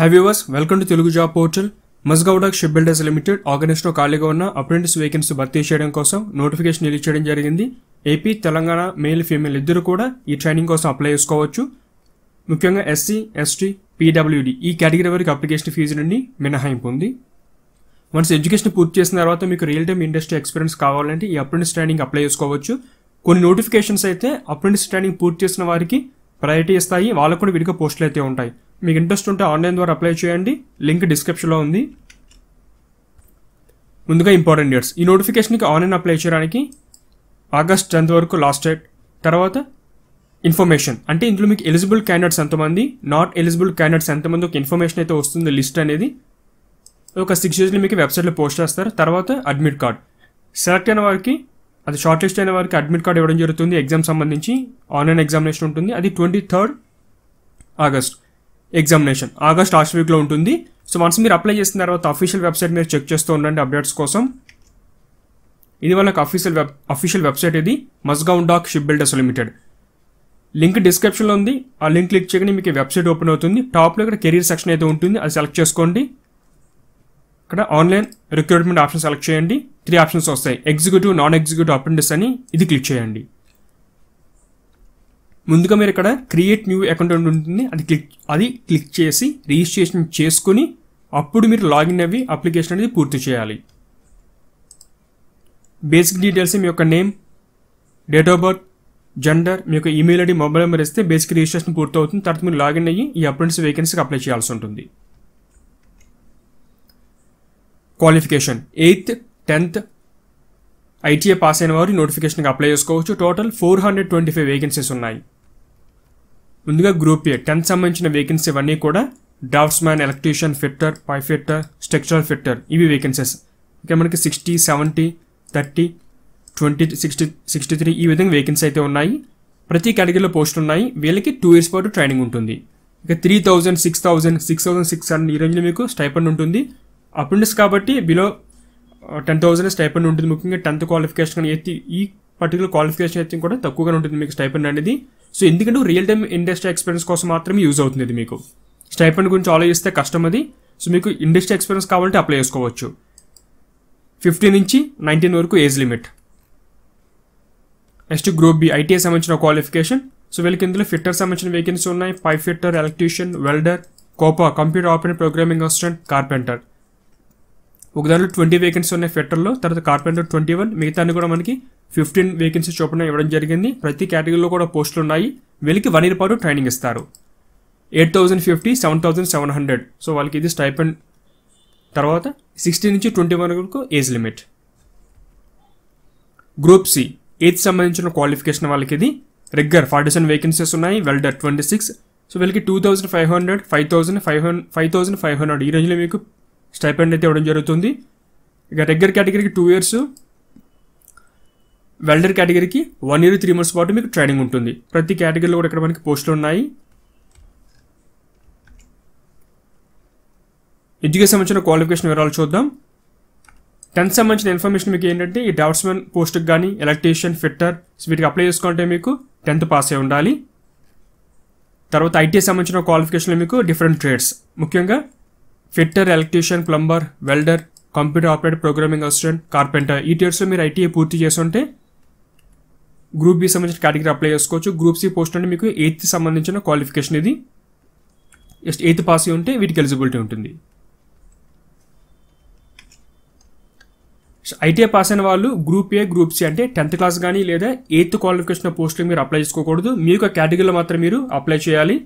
high viewers welcome to Telugu job portal Mazagon ship builders limited లో ఖాళీగా ఉన్న అప్రెంటిస్ వేకెన్సీ భర్తీ చేయడం కోసం నోటిఫికేషన్ రిలీజ్ చేయడం జరిగింది ఏపీ తెలంగాణ మేల్ ఫీమేల్ ఇద్దరు కూడా ఈ ట్రైనింగ్ కోసం అప్లై చేసుకోవచ్చు ముఖ్యంగా ఎస్సీ ఎస్టీ పీడబ్ల్యూడి ఈ కేటగిరీ వరకు అప్లికేషన్ ఫీజు నుండి మినహాయింపు ఉంది వన్స్ ఎడ్యుకేషన్ పూర్తి చేసిన తర్వాత మీకు రియల్ టైమ్ ఇండస్ట్రీ ఎక్స్పీరియన్స్ కావాలంటే ఈ అప్రెంటిస్ ట్రైనింగ్ అప్లై చేసుకోవచ్చు కొన్ని నోటిఫికేషన్స్ అయితే అప్రెంటిస్ ట్రైనింగ్ పూర్తి చేసిన వారికి ప్రయారిటీ ఇస్తాయి వాళ్ళకు కూడా విడిగా పోస్టులు అయితే ఉంటాయి మీకు ఇంట్రెస్ట్ ఉంటే ఆన్లైన్ ద్వారా అప్లై చేయండి లింక్ డిస్క్రిప్షన్లో ఉంది ముందుగా ఇంపార్టెంట్ డేట్స్ ఈ నోటిఫికేషన్కి ఆన్లైన్ అప్లై చేయడానికి ఆగస్ట్ టెన్త్ వరకు లాస్ట్ డేట్ తర్వాత ఇన్ఫర్మేషన్ అంటే ఇందులో మీకు ఎలిజిబుల్ క్యాండిడేట్స్ ఎంతమంది నాట్ ఎలిజిబుల్ క్యాండిడేట్స్ ఎంతమంది ఒక ఇన్ఫర్మేషన్ అయితే వస్తుంది లిస్ట్ అనేది ఒక సిక్స్ డేస్లో మీకు వెబ్సైట్లో పోస్ట్ చేస్తారు తర్వాత అడ్మిట్ కార్డ్ సెలెక్ట్ అయిన వారికి అది షార్ట్ లిస్ట్ అయిన వారికి అడ్మిట్ కార్డ్ ఇవ్వడం జరుగుతుంది ఎగ్జామ్ సంబంధించి ఆన్లైన్ ఎగ్జామినేషన్ ఉంటుంది అది twenty third August examination August last వీక్లో ఉంటుంది సో వన్స్ మీరు అప్లై చేసిన తర్వాత అఫీషియల్ వెబ్సైట్ మీరు చెక్ చేస్తూ ఉండండి అప్డేట్స్ కోసం ఇది వల్ల అఫీషియల్ వెబ్ అఫీషియల్ వెబ్సైట్ ఇది Mazagon dock ship builders limited link డిస్క్రిప్షన్లో ఉంది ఆ లింక్ క్లిక్ చేయగానే మీకు వెబ్సైట్ ఓపెన్ అవుతుంది టాప్లో ఇక్కడ కెరీర్ సెక్షన్ అయితే ఉంటుంది అది సెలెక్ట్ చేసుకోండి ఇక్కడ ఆన్లైన్ రిక్రూట్మెంట్ ఆప్షన్ సెలెక్ట్ చేయండి త్రీ ఆప్షన్స్ వస్తాయి ఎగ్జిక్యూటివ్ నాన్ ఎగ్జిక్యూటివ్ అప్రెంటిస్ అని ఇది క్లిక్ చేయండి ముందుగా మీరు ఇక్కడ క్రియేట్ న్యూ అకౌంట్ ఉంటుంది అది క్లిక్ అది క్లిక్ చేసి రిజిస్ట్రేషన్ చేసుకుని అప్పుడు మీరు లాగిన్ అవి అప్లికేషన్ అనేది పూర్తి చేయాలి బేసిక్ డీటెయిల్స్ మీ యొక్క name date of birth gender మీ యొక్క ఈమెయిల్ ఐడి మొబైల్ నెంబర్ ఇస్తే బేసిక్ రిజిస్ట్రేషన్ పూర్తి అవుతుంది తర్వాత మీరు లాగిన్ అయ్యి ఈ అప్రెంటిస్ వేకెన్సీకి అప్లై చేయాల్సి ఉంటుంది qualification eighth tenth ITI pass అయిన వారు నోటిఫికేషన్కి అప్లై చేసుకోవచ్చు total four hundred twenty five vacancies ఉన్నాయి ముందుగా గ్రూప్ ఏ టెన్త్ సంబంధించిన వేకెన్సీ ఇవన్నీ కూడా డ్రాఫ్ట్స్ మ్యాన్ ఎలక్ట్రీషియన్ ఫిట్టర్ పై ఫిట్టర్ స్ట్రక్చరల్ ఫిట్టర్ ఇవి వేకెన్సీస్ ఇంకా మనకి sixty seventy thirty twenty sixty sixty three ఈ విధంగా వేకెన్సీ అయితే ఉన్నాయి ప్రతి కేటగిరీలో పోస్టులు ఉన్నాయి వీళ్ళకి టూ ఇయర్స్ పాటు ట్రైనింగ్ ఉంటుంది ఇక three thousand six thousand six thousand six hundred ఈ రేంజ్లో మీకు స్టైపండ్ ఉంటుంది అప్రెంటిస్ కాబట్టి బిలో టెన్ థౌసండ్ స్టైపండ్ ఉంటుంది ముఖ్యంగా టెన్త్ క్వాలిఫికేషన్ కానీ ఎత్తి ఈ పర్టికులర్ క్వాలిఫికేషన్ అయితే కూడా తక్కువగా ఉంటుంది మీకు స్టైపండ్ అనేది సో ఎందుకంటే రియల్ టైమ్ ఇండస్ట్రీ ఎక్స్పీరియన్స్ కోసం మాత్రమే యూజ్ అవుతుంది ఇది మీకు స్టైపెండ్ గురించి ఆలోచిస్తే కష్టం అది సో మీకు ఇండస్ట్రీ ఎక్స్పీరియన్స్ కావాలంటే అప్లై చేసుకోవచ్చు ఫిఫ్టీన్ నుంచి నైన్టీన్ వరకు age limit next group B ITI సంబంధించిన క్వాలిఫికేషన్ సో వీళ్ళకి ఇందులో ఫిట్టర్ సంబంధించిన వేకెన్సీ ఉన్నాయి pipe fitter electrician welder COPA computer operator programming assistant carpenter ఒక ట్వంటీ వేకెన్సీ ఉన్నాయి ఫిట్టర్లో తర్వాత కార్పెంటర్ ట్వంటీ వన్ మిగతాన్ని కూడా మనకి ఫిఫ్టీన్ వేకెన్సీ చొప్పున ఇవ్వడం జరిగింది ప్రతి కేటగిరీలో కూడా పోస్టులు ఉన్నాయి వీళ్ళకి వన్ ఇయర్ పాటు ట్రైనింగ్ ఇస్తారు eight thousand fifty seven thousand seven hundred so వాళ్ళకి ఇది స్టైపెండ్ తర్వాత సిక్స్టీ నుంచి ట్వంటీ వన్ వరకు age limit group C age సంబంధించిన క్వాలిఫికేషన్ వాళ్ళకి ఇది రెగ్గర్ ఫార్టీ సెవెన్ వేకెన్సీస్ ఉన్నాయి వెల్డర్ ట్వంటీ సిక్స్ సో వీళ్ళకి two thousand five hundred five thousand five hundred five thousand five hundred ఈ రేంజ్లో మీకు స్టైపెండ్ అయితే ఇవ్వడం జరుగుతుంది ఇక రెగ్గర్ కేటగిరీకి టూ ఇయర్స్ వెల్డర్ కేటగిరీకి వన్ ఇయర్ త్రీ మంత్స్ పాటు మీకు ట్రైనింగ్ ఉంటుంది ప్రతి కేటగిరీలో కూడా ఇక్కడ మనకి పోస్టులు ఉన్నాయి ఎడ్యుకేషన్ సంబంధించిన క్వాలిఫికేషన్ వివరాలు చూద్దాం టెన్త్ సంబంధించిన ఇన్ఫర్మేషన్ మీకు ఏంటంటే ఈ డాట్స్మెన్ పోస్ట్కి కానీ ఎలక్ట్రీషియన్ ఫిట్టర్ వీటికి అప్లై చేసుకుంటే మీకు టెన్త్ పాస్ అయి ఉండాలి తర్వాత ఐటీ సంబంధించిన క్వాలిఫికేషన్లో మీకు డిఫరెంట్ ట్రేడ్స్ ముఖ్యంగా fitter electrician plumber welder computer operator programming assistant carpenter ఈ ట్రేడ్స్లో మీరు ఐటీఐ పూర్తి చేసుకుంటే గ్రూప్ బి సంబంధించిన కేటగిరీ అప్లై చేసుకోవచ్చు గ్రూప్ సి పోస్ట్ అంటే మీకు ఎయిత్ సంబంధించిన క్వాలిఫికేషన్ ఇది జస్ట్ ఎయిత్ పాస్ అయి ఉంటే వీటికి ఎలిజిబిలిటీ ఉంటుంది ఐటీఐ పాస్ అయిన వాళ్ళు గ్రూప్ ఏ గ్రూప్ సి అంటే టెన్త్ క్లాస్ కానీ లేదా ఎయిత్ క్వాలిఫికేషన్ పోస్ట్ మీరు అప్లై చేసుకోకూడదు మీ యొక్క కేటగిరీలో మాత్రం మీరు అప్లై చేయాలి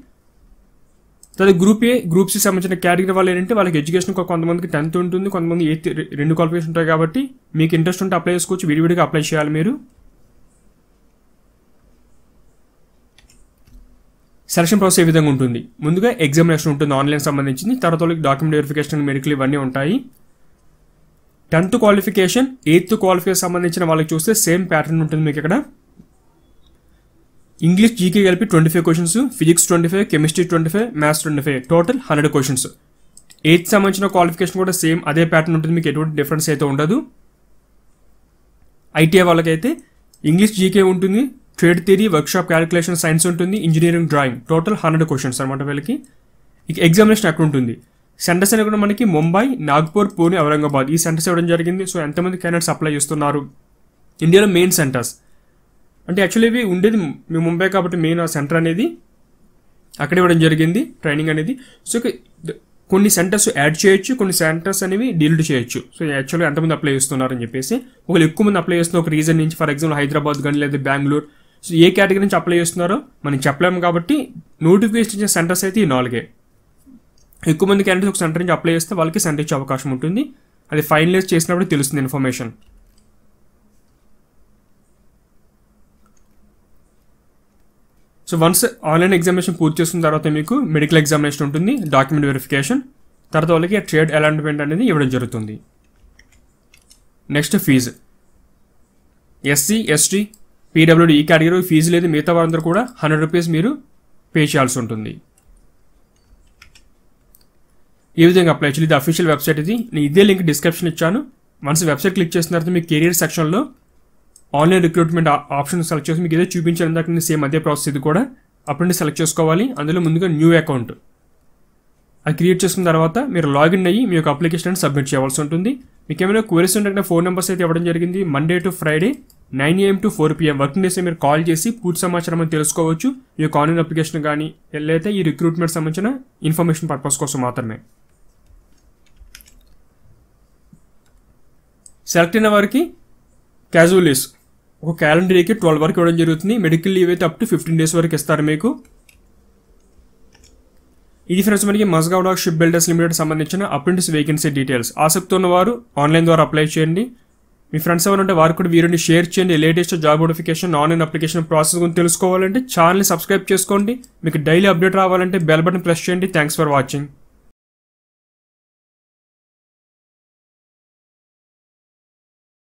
తర్వాత గ్రూప్ ఏ గ్రూప్ సి సంబంధించిన కేటగిరీ వాళ్ళు ఏంటంటే వాళ్ళకి ఎడ్యుకేషన్ కొంతమందికి టెన్త్ ఉంటుంది కొంతమంది ఎయిత్ రెండు క్వాలిఫికేషన్ ఉంటాయి కాబట్టి మీకు ఇంట్రెస్ట్ ఉంటే అప్లై చేసుకోవచ్చు విడివిడిగా అప్లై చేయాలి మీరు సెలక్షన్ ప్రాసెస్ ఏ విధంగా ఉంటుంది ముందుగా ఎగ్జామినేషన్ ఉంటుంది ఆన్లైన్ సంబంధించింది తర్వాత డాక్యుమెంట్ వెరిఫికేషన్ మెడికల్ ఇవన్నీ ఉంటాయి టెన్త్ క్వాలిఫికేషన్ ఎయిత్ క్వాలిఫికేషన్ సంబంధించిన వాళ్ళకి చూస్తే సేమ్ ప్యాటర్న్ ఉంటుంది మీకు ఇక్కడ ఇంగ్లీష్ జీకే కలిపి twenty five questions physics twenty five chemistry twenty five maths twenty five total hundred questions eighth సంబంధించిన క్వాలిఫికేషన్ కూడా సేమ్ అదే ప్యాటర్న్ ఉంటుంది మీకు ఎటువంటి డిఫరెన్స్ అయితే ఉండదు ఐటీఐ వాళ్ళకైతే ఇంగ్లీష్ జీకే ఉంటుంది trade theory workshop calculation science ఉంటుంది engineering drawing total hundred questions అనమాట వీళ్ళకి ఇక ఎగ్జామినేషన్ అక్కడ ఉంటుంది సెంటర్స్ అనేది కూడా మనకి ముంబై నాగ్పూర్ పూణే ఔరంగాబాద్ ఈ సెంటర్స్ ఇవ్వడం జరిగింది సో ఎంతమంది క్యాండిడేట్స్ అప్లై చేస్తున్నారు ఇండియాలో మెయిన్ సెంటర్స్ అంటే యాక్చువల్లీ ఇవి ఉండేది మేము ముంబై కాబట్టి మెయిన్ ఆ సెంటర్ అనేది అక్కడ ఇవ్వడం జరిగింది ట్రైనింగ్ అనేది సో కొన్ని సెంటర్స్ యాడ్ చేయొచ్చు కొన్ని సెంటర్స్ అనేవి డీల్డ్ చేయొచ్చు సో యాక్చువల్గా ఎంతమంది అప్లై చేస్తున్నారని చెప్పేసి ఒకవేళ ఎక్కువ మంది అప్లై చేస్తున్న ఒక రీజన్ నుంచి ఫర్ ఎగ్జాంపుల్ హైదరాబాద్ కానీ లేదా బెంగళూరు సో ఏ కేటగిరీ నుంచి అప్లై చేస్తున్నారో మనం చెప్పలేము కాబట్టి నోటిఫికేషన్ ఇచ్చే సెంటర్స్ అయితే ఈ నాలుగే ఎక్కువ మంది క్యాండిడేట్స్ ఒక సెంటర్ నుంచి అప్లై చేస్తే వాళ్ళకి సెంటర్ ఇచ్చే అవకాశం ఉంటుంది అది ఫైనలైజ్ చేసినప్పుడు తెలుస్తుంది information so once online examination పూర్తి చేసిన తర్వాత మీకు మెడికల్ ఎగ్జామినేషన్ ఉంటుంది డాక్యుమెంట్ వెరిఫికేషన్ తర్వాత వాళ్ళకి ట్రేడ్ అలాంటిమెంట్ అనేది ఇవ్వడం జరుగుతుంది next fees SC ST PWD ఈ కేటగిరీ ఫీజు లేదు మిగతా వారందరూ కూడా హండ్రెడ్ రూపీస్ మీరు పే చేయాల్సి ఉంటుంది ఈ విధంగా అప్లై చేయాలి ఇది అఫీషియల్ వెబ్సైట్ ఇది నేను ఇదే లింక్ డిస్క్రిప్షన్ ఇచ్చాను మనసు వెబ్సైట్ క్లిక్ చేసిన తర్వాత మీ కెరీర్ సెక్షన్లో ఆన్లైన్ రిక్రూట్మెంట్ ఆప్షన్ సెలెక్ట్ చేసి మీకు ఏదో చూపించాను దాకా సేమ్ అదే ప్రాసెస్ ఇది కూడా అప్పుడు సెలెక్ట్ చేసుకోవాలి అందులో ముందుగా న్యూ అకౌంట్ అది క్రియేట్ చేసుకున్న తర్వాత మీరు లాగిన్ అయ్యి మీ యొక్క అప్లికేషన్ అని సబ్మిట్ చేయాల్సి ఉంటుంది మీకు ఏమైనా క్వరీస్ ఉంటే ఫోన్ నెంబర్స్ అయితే ఇవ్వడం జరిగింది Monday to Friday nine AM to four PM working days మీరు కాల్ చేసి పూర్తి సమాచారం అని తెలుసుకోవచ్చు ఈ యొక్క ఆన్లైన్ అప్లికేషన్ కానీ వెళ్ళైతే ఈ రిక్రూట్మెంట్ సంబంధించిన ఇన్ఫర్మేషన్ పర్పస్ కోసం మాత్రమే సెలెక్ట్ అయిన వారికి క్యాజువల్ లీవ్స్ ఒక క్యాలెండర్ ట్వెల్వ్ వరకు ఇవ్వడం జరుగుతుంది మెడికల్ లీవ్ అయితే అప్ టు ఫిఫ్టీన్ డేస్ వరకు ఇస్తారు మీకు ఇది ఫ్రెండ్స్ మనకి మస్గౌడ షిప్ బిల్డర్స్ లిమిటెడ్ సంబంధించిన అప్రెంటిస్ వేకెన్సీ డీటెయిల్స్ ఆసక్తి ఉన్న వారు ఆన్లైన్ ద్వారా అప్లై చేయండి మీ ఫ్రెండ్స్ ఎవరంటే వారు కూడా వీరిని షేర్ చేయండి latest job notification online application process గురించి తెలుసుకోవాలంటే ఛానల్ని సబ్స్క్రైబ్ చేసుకోండి మీకు డైలీ అప్డేట్ రావాలంటే బెల్ బటన్ ప్రెస్ చేయండి థ్యాంక్స్ ఫర్ వాచింగ్